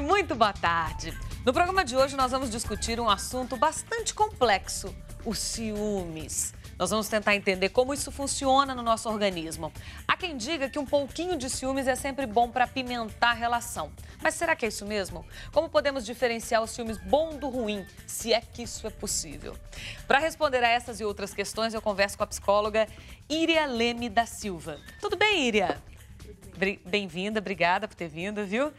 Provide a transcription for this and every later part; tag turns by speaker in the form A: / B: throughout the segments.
A: muito boa tarde. No programa de hoje nós vamos discutir um assunto bastante complexo, os ciúmes. Nós vamos tentar entender como isso funciona no nosso organismo. Há quem diga que um pouquinho de ciúmes é sempre bom para pimentar a relação. Mas será que é isso mesmo? Como podemos diferenciar os ciúmes bom do ruim, se é que isso é possível? Para responder a essas e outras questões, eu converso com a psicóloga Iria Leme da Silva. Tudo bem, Iria? bem-vinda, obrigada por ter vindo, viu?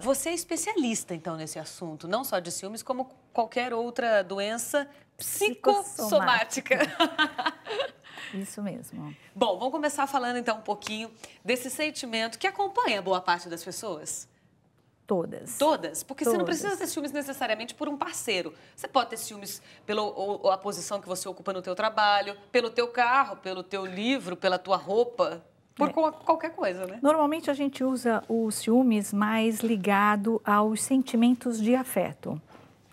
A: Você é especialista, então, nesse assunto, não só de ciúmes, como qualquer outra doença psicossomática.
B: Isso mesmo.
A: Bom, vamos começar falando então um pouquinho desse sentimento que acompanha boa parte das pessoas. Todas. Todas? Porque Todas. você não precisa ter ciúmes necessariamente por um parceiro. Você pode ter ciúmes pela ou, a posição que você ocupa no teu trabalho, pelo teu carro, pelo teu livro, pela tua roupa. Por é. qualquer coisa,
B: né? Normalmente a gente usa os ciúmes mais ligado aos sentimentos de afeto,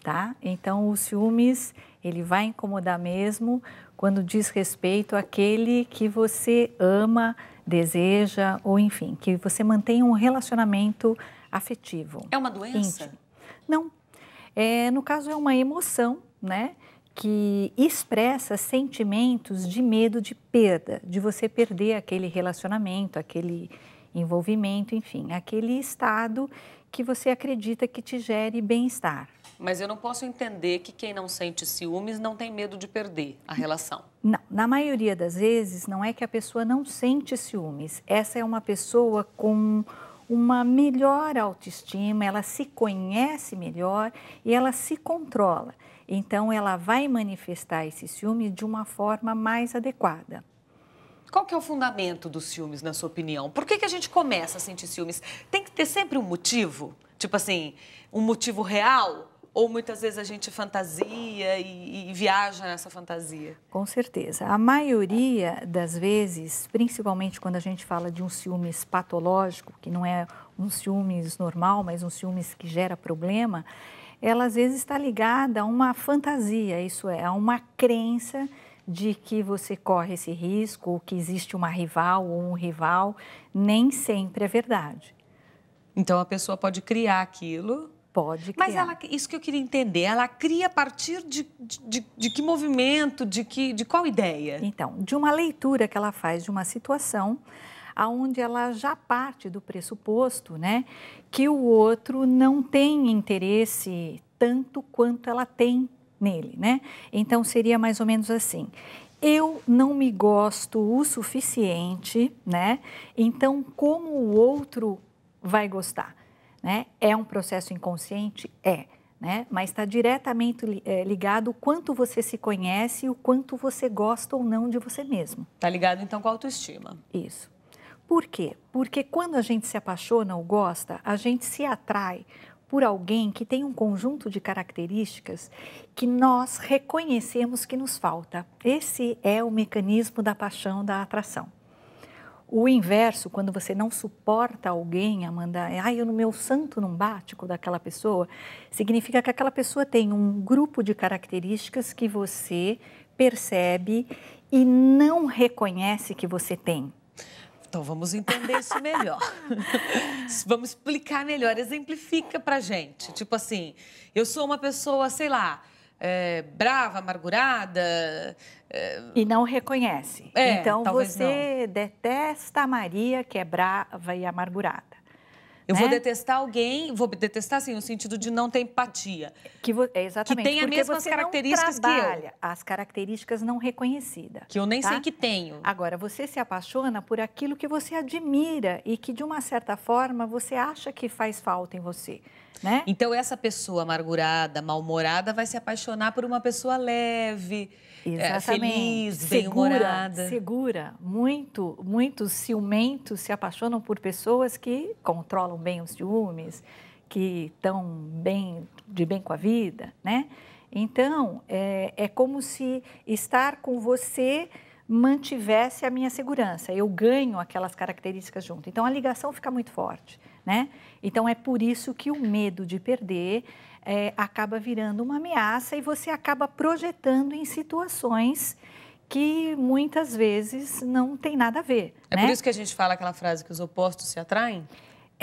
B: tá? Então, o ciúmes, ele vai incomodar mesmo quando diz respeito àquele que você ama, deseja ou, enfim, que você mantém um relacionamento afetivo. É uma doença? Íntimo. Não. É, no caso, é uma emoção, né? que expressa sentimentos de medo de perda, de você perder aquele relacionamento, aquele envolvimento, enfim, aquele estado que você acredita que te gere bem-estar.
A: Mas eu não posso entender que quem não sente ciúmes não tem medo de perder a relação.
B: Não, na maioria das vezes não é que a pessoa não sente ciúmes. Essa é uma pessoa com uma melhor autoestima, ela se conhece melhor e ela se controla. Então, ela vai manifestar esse ciúme de uma forma mais adequada.
A: Qual que é o fundamento dos ciúmes, na sua opinião? Por que, que a gente começa a sentir ciúmes? Tem que ter sempre um motivo? Tipo assim, um motivo real? ou muitas vezes a gente fantasia e, e, viaja nessa fantasia?
B: Com certeza. A maioria das vezes, principalmente quando a gente fala de um ciúmes patológico, que não é um ciúmes normal, mas um ciúmes que gera problema, ela às vezes está ligada a uma fantasia, isso é, a uma crença de que você corre esse risco, ou que existe uma rival ou um rival, nem sempre é verdade. Então a pessoa pode criar aquilo Pode criar. Mas ela, isso que eu queria entender, ela cria a partir de, de, de, que movimento, de, que, de qual ideia? Então, de uma leitura que ela faz de uma situação aonde ela já parte do pressuposto, né, que o outro não tem interesse tanto quanto ela tem nele, né? Então seria mais ou menos assim: eu não me gosto o suficiente, né? Então como o outro vai gostar? Né? É um processo inconsciente? É. Né? Mas está diretamente eh, ligado o quanto você se conhece e o quanto você gosta ou não de você mesmo.
A: Está ligado então com a autoestima.
B: Isso. Por quê? Porque quando a gente se apaixona ou gosta, a gente se atrai por alguém que tem um conjunto de características que nós reconhecemos que nos falta. Esse é o mecanismo da paixão da atração. O inverso, quando você não suporta alguém, Amanda, ai, ah, no meu santo não com daquela pessoa, significa que aquela pessoa tem um grupo de características que você percebe e não reconhece que você tem. Então vamos entender
A: isso melhor. vamos explicar melhor. Exemplifica pra gente. Tipo assim, eu sou uma pessoa, sei lá, é, brava, amargurada. É...
B: E não reconhece. É, então você não. detesta a Maria, que é brava e amargurada. Eu vou né?
A: detestar alguém, vou detestar assim, no sentido
B: de não ter empatia. Que vo... é, exatamente. Que tem as mesmas características que eu. As características não reconhecidas. Que eu nem tá? sei que tenho. Agora, você se apaixona por aquilo que você admira e que, de uma certa forma, você acha que faz falta em você.
A: Né? Então, essa pessoa amargurada, mal-humorada, vai se apaixonar por uma pessoa leve, é, feliz, bem-humorada.
B: Segura. Muito, muitos ciumentos se apaixonam por pessoas que controlam bem os ciúmes, que estão bem, de bem com a vida, né? Então, é, é como se estar com você mantivesse a minha segurança. Eu ganho aquelas características junto. Então, a ligação fica muito forte, né? Então, é por isso que o medo de perder é, acaba virando uma ameaça e você acaba projetando em situações que muitas vezes não tem nada a ver. É né? por isso que a gente fala aquela frase que os opostos se atraem?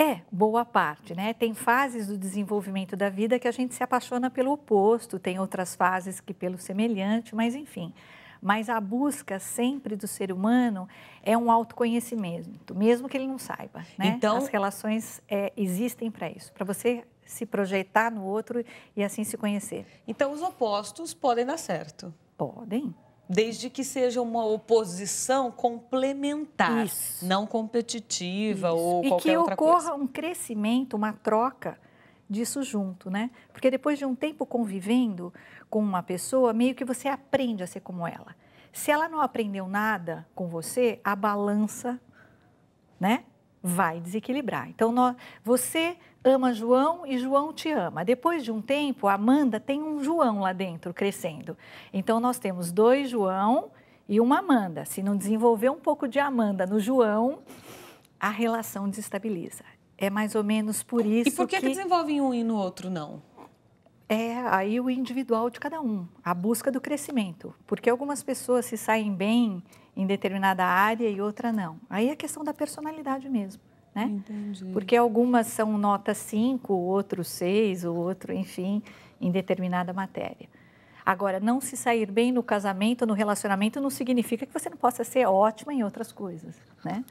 B: É, boa parte, né? Tem fases do desenvolvimento da vida que a gente se apaixona pelo oposto, tem outras fases que pelo semelhante, mas enfim. Mas a busca sempre do ser humano é um autoconhecimento, mesmo que ele não saiba. Né? Então, as relações é, existem para isso, para você se projetar no outro e assim se conhecer. Então, os opostos podem dar certo. Podem desde que seja uma oposição complementar,
A: Isso. não competitiva Isso. ou qualquer outra coisa.
B: E que ocorra um crescimento, uma troca disso junto, né? Porque depois de um tempo convivendo com uma pessoa, meio que você aprende a ser como ela. Se ela não aprendeu nada com você, a balança, né? vai desequilibrar. Então, nós, você ama João e João te ama. Depois de um tempo, a Amanda tem um João lá dentro crescendo. Então, nós temos dois João e uma Amanda. Se não desenvolver um pouco de Amanda no João, a relação desestabiliza. É mais ou menos por isso. E por que, que... que
A: desenvolvem um e no outro não?
B: É aí o individual de cada um, a busca do crescimento. Porque algumas pessoas se saem bem em determinada área e outra não. Aí é questão da personalidade mesmo. Né? Entendi. Porque algumas são nota 5, outro 6, o outro, enfim, em determinada matéria. Agora, não se sair bem no casamento, no relacionamento, não significa que você não possa ser ótima em outras coisas, né?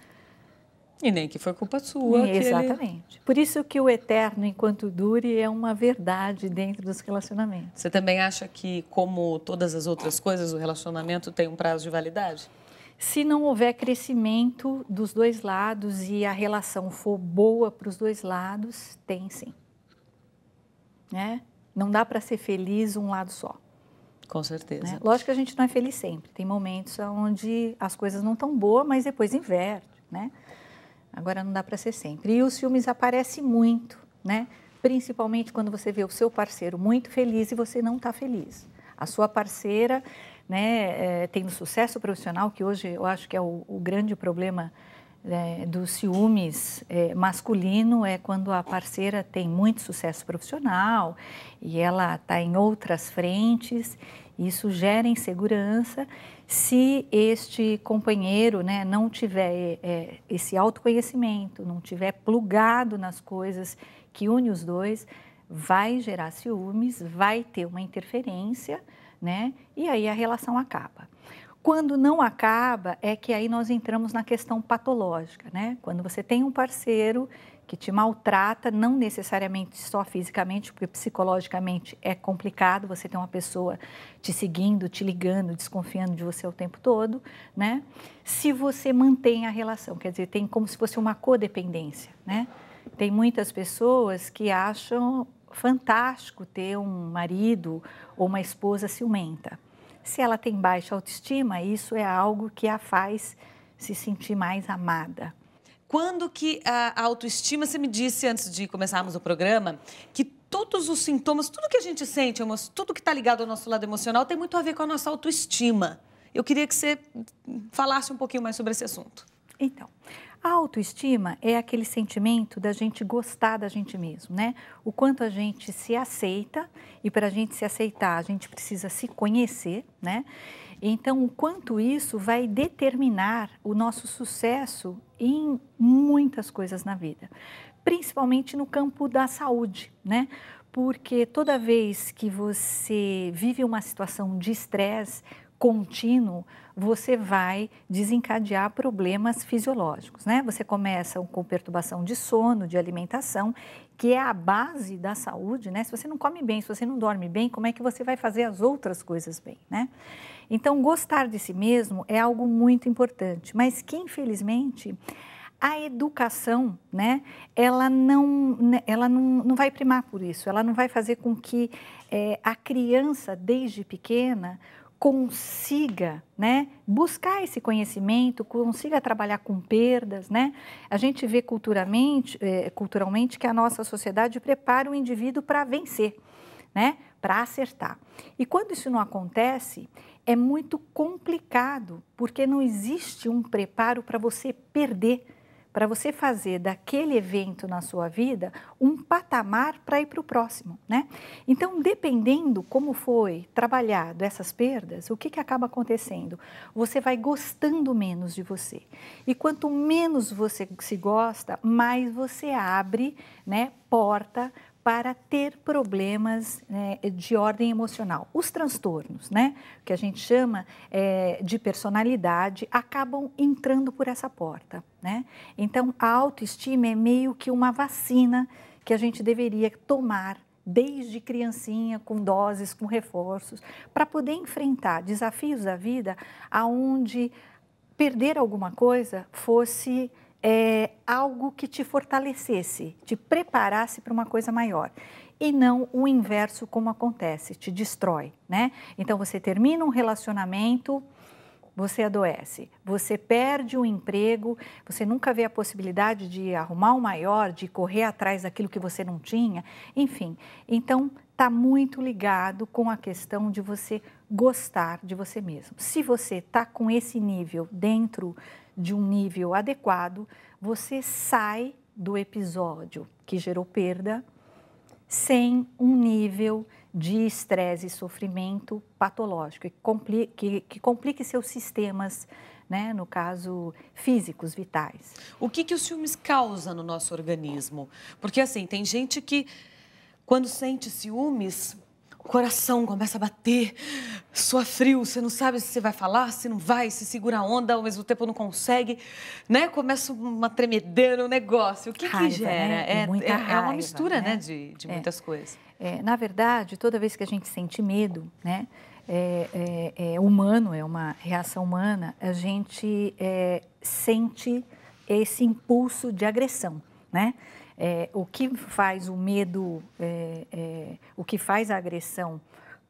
B: E nem que foi culpa sua. E, exatamente. Ele... Por isso que o eterno, enquanto dure, é uma verdade dentro dos relacionamentos.
A: Você também acha que, como todas as outras coisas, o relacionamento tem um prazo de
B: validade? Se não houver crescimento dos dois lados e a relação for boa para os dois lados, tem sim. Né? Não dá para ser feliz um lado só.
A: Com certeza. Né? Lógico
B: que a gente não é feliz sempre. Tem momentos onde as coisas não estão boas, mas depois inverte, né? Agora não dá para ser sempre. E os filmes aparecem muito, né? Principalmente quando você vê o seu parceiro muito feliz e você não está feliz. A sua parceira né, é, tendo sucesso profissional, que hoje eu acho que é o, o grande problema é, dos ciúmes é, masculino é quando a parceira tem muito sucesso profissional e ela está em outras frentes. Isso gera insegurança. Se este companheiro né, não tiver é, esse autoconhecimento, não tiver plugado nas coisas que une os dois, vai gerar ciúmes, vai ter uma interferência né? E aí a relação acaba. Quando não acaba, é que aí nós entramos na questão patológica, né? Quando você tem um parceiro que te maltrata, não necessariamente só fisicamente, porque psicologicamente é complicado você ter uma pessoa te seguindo, te ligando, desconfiando de você o tempo todo, né? Se você mantém a relação, quer dizer, tem como se fosse uma codependência, né? Tem muitas pessoas que acham fantástico ter um marido ou uma esposa ciumenta. Se ela tem baixa autoestima, isso é algo que a faz se sentir mais amada. Quando que a
A: autoestima, você me disse antes de começarmos o programa, que todos os sintomas, tudo que a gente sente, tudo que está ligado ao nosso lado emocional tem muito a ver com a nossa autoestima. Eu queria que você falasse um pouquinho mais sobre esse assunto. Então,
B: a autoestima é aquele sentimento da gente gostar da gente mesmo, né? O quanto a gente se aceita e para a gente se aceitar, a gente precisa se conhecer, né? Então, o quanto isso vai determinar o nosso sucesso em muitas coisas na vida, principalmente no campo da saúde, né? Porque toda vez que você vive uma situação de estresse, contínuo, você vai desencadear problemas fisiológicos, né? Você começa com perturbação de sono, de alimentação, que é a base da saúde, né? Se você não come bem, se você não dorme bem, como é que você vai fazer as outras coisas bem, né? Então, gostar de si mesmo é algo muito importante, mas que infelizmente a educação, né, ela não, né, ela não, não vai primar por isso, ela não vai fazer com que é, a criança, desde pequena, consiga, né, buscar esse conhecimento, consiga trabalhar com perdas, né? A gente vê culturalmente, é, culturalmente que a nossa sociedade prepara o indivíduo para vencer, né, para acertar. E quando isso não acontece, é muito complicado, porque não existe um preparo para você perder para você fazer daquele evento na sua vida um patamar para ir para o próximo, né? Então, dependendo como foi trabalhado essas perdas, o que, que acaba acontecendo? Você vai gostando menos de você. E quanto menos você se gosta, mais você abre, né, porta para ter problemas né, de ordem emocional. Os transtornos, né, que a gente chama é, de personalidade, acabam entrando por essa porta. Né? Então, a autoestima é meio que uma vacina que a gente deveria tomar desde criancinha, com doses, com reforços, para poder enfrentar desafios da vida aonde perder alguma coisa fosse é, algo que te fortalecesse, te preparasse para uma coisa maior. E não o inverso, como acontece, te destrói, né? Então você termina um relacionamento, você adoece, você perde o um emprego, você nunca vê a possibilidade de arrumar um maior, de correr atrás daquilo que você não tinha, enfim. Então está muito ligado com a questão de você gostar de você mesmo. Se você está com esse nível dentro de um nível adequado, você sai do episódio que gerou perda sem um nível de estresse e sofrimento patológico, que complique, que, que complique seus sistemas né, no caso, físicos, vitais. O que, que os filmes causam no
A: nosso organismo? Porque, assim, tem gente que quando sente ciúmes, o coração começa a bater, sua frio, você não sabe se você vai falar, se não vai, se segura a onda, ao mesmo tempo não consegue, né? Começa uma tremedeira no um negócio.
B: O que, raiva, que né? gera? Né? É, é, raiva, é, uma mistura, né, né de, de é. muitas coisas. É, na verdade, toda vez que a gente sente medo, né? É, é, é humano, é uma reação humana, a gente sente esse impulso de agressão, né? É, o que faz o medo, é, é, o que faz a agressão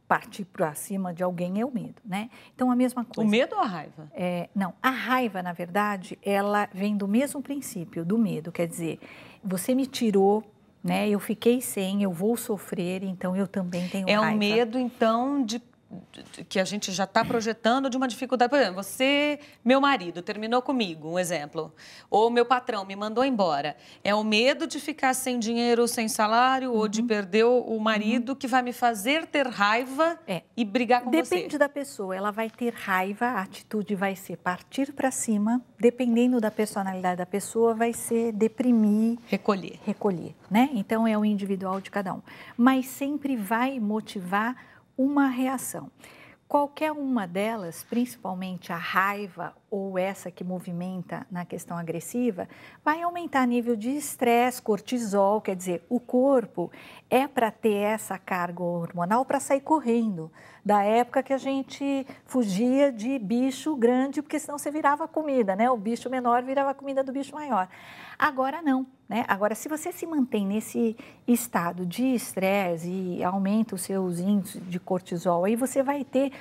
B: partir para cima de alguém é o medo, né? Então a mesma coisa. O medo ou a raiva? É, não, a raiva na verdade ela vem do mesmo princípio do medo, quer dizer, você me tirou né? Eu fiquei sem, eu vou sofrer, então eu também tenho é raiva. É um medo,
A: então, de que a gente já está projetando de uma dificuldade. Por exemplo, você, meu marido, terminou comigo, um exemplo. Ou meu patrão me mandou embora. É o medo de ficar sem dinheiro, sem salário, uhum. ou de uhum. perder o marido uhum. que vai me fazer ter
B: raiva é. e brigar com Depende você. Depende da pessoa. Ela vai ter raiva, a atitude vai ser partir para cima. Dependendo da personalidade da pessoa, vai ser deprimir. Recolher. Recolher, né? Então, é o individual de cada um. Mas sempre vai motivar uma reação. Qualquer uma delas, principalmente a raiva ou essa que movimenta na questão agressiva, vai aumentar nível de estresse, cortisol, quer dizer, o corpo é para ter essa carga hormonal para sair correndo. Da época que a gente fugia de bicho grande, porque senão você virava comida, né? O bicho menor virava comida do bicho maior. Agora não, né? Agora, se você se mantém nesse estado de estresse e aumenta os seus índices de cortisol, aí você vai ter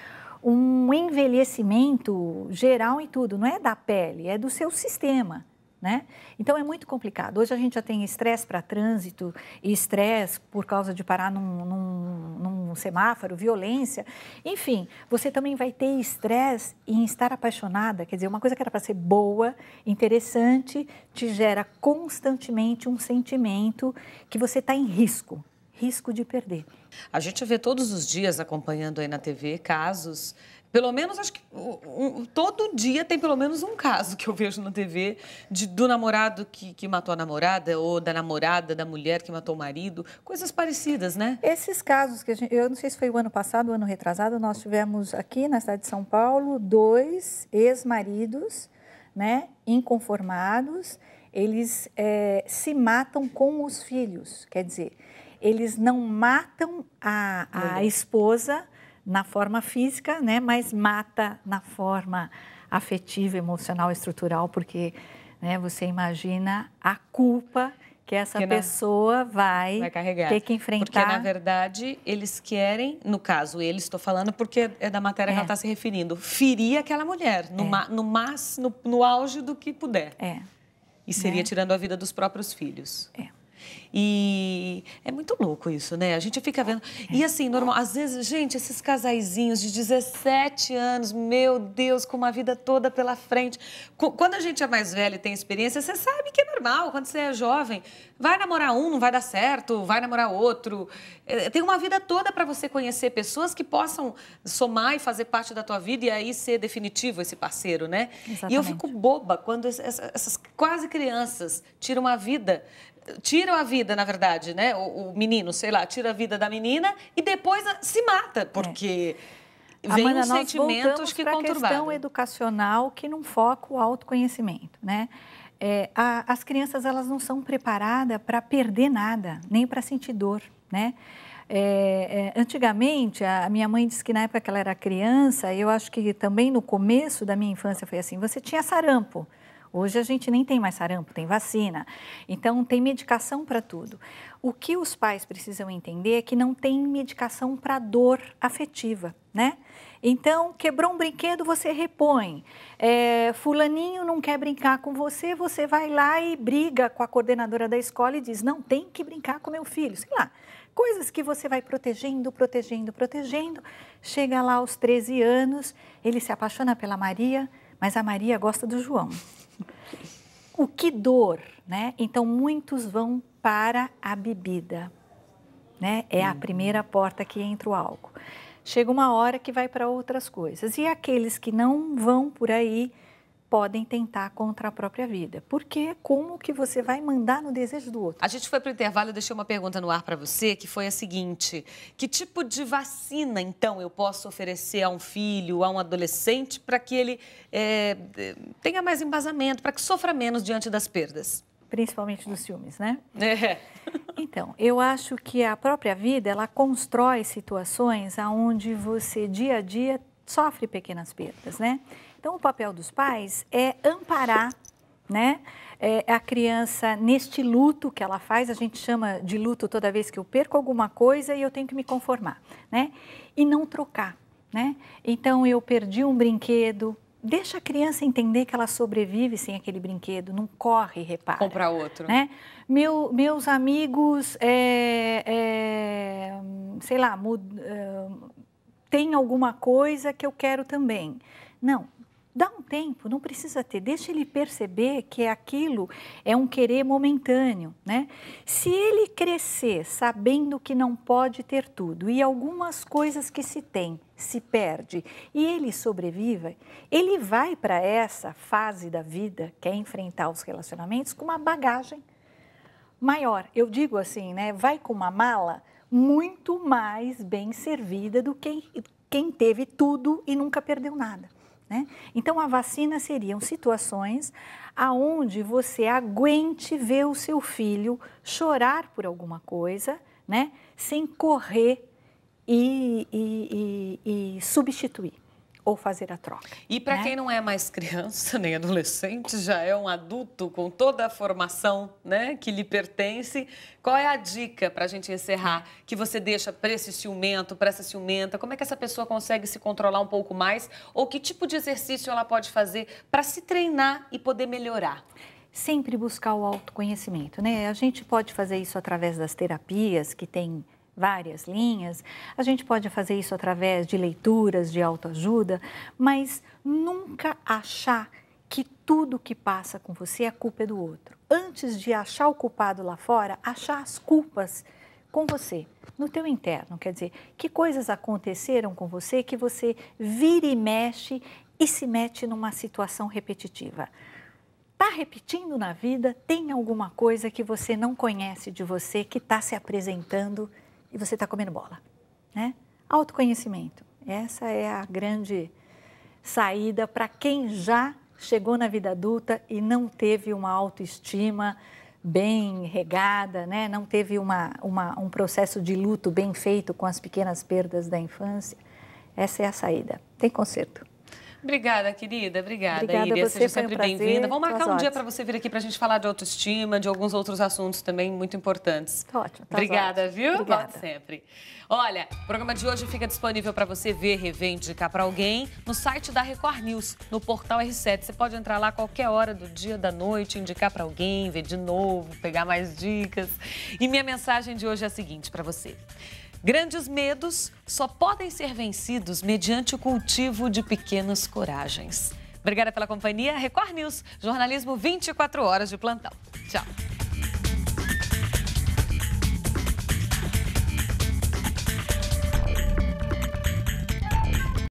B: um envelhecimento geral em tudo, não é da pele, é do seu sistema. Né? Então é muito complicado. Hoje a gente já tem estresse para trânsito, estresse por causa de parar num, num, num, semáforo, violência. Enfim, você também vai ter estresse em estar apaixonada. Quer dizer, uma coisa que era para ser boa, interessante, te gera constantemente um sentimento que você está em risco risco de perder. A gente vê
A: todos os dias acompanhando aí na TV casos pelo menos acho que um, um, todo dia tem pelo menos um caso que eu vejo na TV de, do namorado que, que matou a namorada ou da namorada da mulher que matou o marido,
B: coisas parecidas, né? Esses casos que gente, eu não sei se foi o ano passado, o ano retrasado, nós tivemos aqui na cidade de São Paulo dois ex-maridos, né, inconformados, eles é, se matam com os filhos, quer dizer eles não matam a, a esposa na forma física, né? Mas mata na forma afetiva, emocional, estrutural, porque né, você imagina a culpa que essa que pessoa vai, vai ter que enfrentar. Porque, na verdade, eles
A: querem, no caso, eles, estou falando porque é da matéria é. que ela está é. se referindo, ferir aquela mulher no, é. ma, no, mas, no, no auge do que puder. É. E seria né? tirando a vida dos próprios filhos. É. E é muito louco isso, né? A gente fica vendo. É. E assim, normal, às vezes, gente, esses casaizinhos de 17 anos, meu Deus, com uma vida toda pela frente. Quando a gente é mais velho e tem experiência, você sabe que é normal. Quando você é jovem, vai namorar um, não vai dar certo, vai namorar outro. É, tem uma vida toda para você conhecer pessoas que possam somar e fazer parte da tua vida e aí ser definitivo esse parceiro, né? Exatamente. E eu fico boba quando essas quase crianças tiram a vida tiram a vida, na verdade, né? O, o, menino, sei lá, tira a vida da menina e depois ah, se mata, porque é. vem Amanda, uns nós sentimentos que conturbaram. questão
B: educacional que não foca o autoconhecimento, né? É, a, as crianças elas não são preparadas para perder nada, nem para sentir dor, né? É, é, antigamente, a minha mãe disse que na época que ela era criança, eu acho que também no começo da minha infância foi assim: você tinha sarampo. Hoje a gente nem tem mais sarampo, tem vacina. Então, tem medicação para tudo. O que os pais precisam entender é que não tem medicação para dor afetiva, né? Então, quebrou um brinquedo, você repõe. É, fulaninho não quer brincar com você, você vai lá e briga com a coordenadora da escola e diz: não tem que brincar com meu filho. Sei lá. Coisas que você vai protegendo, protegendo, protegendo. Chega lá aos 13 anos, ele se apaixona pela Maria, mas a Maria gosta do João. O que dor, né? Então muitos vão para a bebida, né? É a uhum. primeira porta que entra o álcool. Chega uma hora que vai para outras coisas. E aqueles que não vão por aí, podem tentar contra a própria vida. Porque é como que você vai mandar no desejo do outro.
A: A gente foi para o intervalo e deixei uma pergunta no ar para você, que foi a seguinte: que tipo de vacina, então, eu posso oferecer a um filho, a um adolescente, para que ele é, tenha mais embasamento, para que sofra menos diante das perdas?
B: Principalmente dos ciúmes, né? É. Então, eu acho que a própria vida, ela constrói situações onde você, dia a dia, sofre pequenas perdas, né? Então, o papel dos pais é amparar né? É, a criança neste luto que ela faz, a gente chama de luto toda vez que eu perco alguma coisa e eu tenho que me conformar, né? E não trocar, né? Então eu perdi um brinquedo, deixa a criança entender que ela sobrevive sem aquele brinquedo, não corre, repara. Comprar outro. Né? Meu, meus amigos, é, é, sei lá, mud, é, tem alguma coisa que eu quero também. Não, Dá um tempo, não precisa ter. Deixa ele perceber que aquilo é um querer momentâneo, né? Se ele crescer sabendo que não pode ter tudo e algumas coisas que se tem se perde e ele sobrevive, ele vai para essa fase da vida, que é enfrentar os relacionamentos, com uma bagagem maior. Eu digo assim, né? Vai com uma mala muito mais bem servida do que quem teve tudo e nunca perdeu nada. Né? Então, a vacina seriam situações aonde você aguente ver o seu filho chorar por alguma coisa, né? sem correr e, e, e, e substituir ou fazer a troca.
A: E para né? quem não é mais criança nem adolescente, já é um adulto com toda a formação né, que lhe pertence, qual é a dica para a gente encerrar que você deixa para esse ciumento, para essa ciumenta? Como é que essa pessoa consegue se controlar um pouco mais? Ou que tipo de exercício ela pode fazer para se treinar e poder melhorar?
B: Sempre buscar o autoconhecimento, né? A gente pode fazer isso através das terapias que tem várias linhas. A gente pode fazer isso através de leituras de autoajuda, mas nunca achar que tudo que passa com você é culpa do outro. Antes de achar o culpado lá fora, achar as culpas com você, no teu interno, quer dizer, que coisas aconteceram com você que você vira e mexe e se mete numa situação repetitiva. Está repetindo na vida? Tem alguma coisa que você não conhece de você que está se apresentando e você está comendo bola. Né? Autoconhecimento. Essa é a grande saída para quem já chegou na vida adulta e não teve uma autoestima bem regada, né? não teve uma, uma, um processo de luto bem feito com as pequenas perdas da infância. Essa é a saída. Tem conserto.
A: Obrigada, querida. Obrigada, Obrigada Iria. Você, Seja sempre um bem-vinda. Vamos marcar um dia para você vir aqui para a gente falar de autoestima, de alguns outros assuntos também muito importantes. Tá ótimo. Tá Obrigada, ótimo. viu? Obrigada. Volte sempre. Olha, o programa de hoje fica disponível para você ver, rever, indicar para alguém no site da Record News, no portal R7. Você pode entrar lá qualquer hora do dia, da noite, indicar para alguém, ver de novo, pegar mais dicas. E minha mensagem de hoje é a seguinte para você. Grandes medos só podem ser vencidos mediante o cultivo de pequenas coragens. Obrigada pela companhia. Record News, jornalismo 24 horas de plantão. Tchau.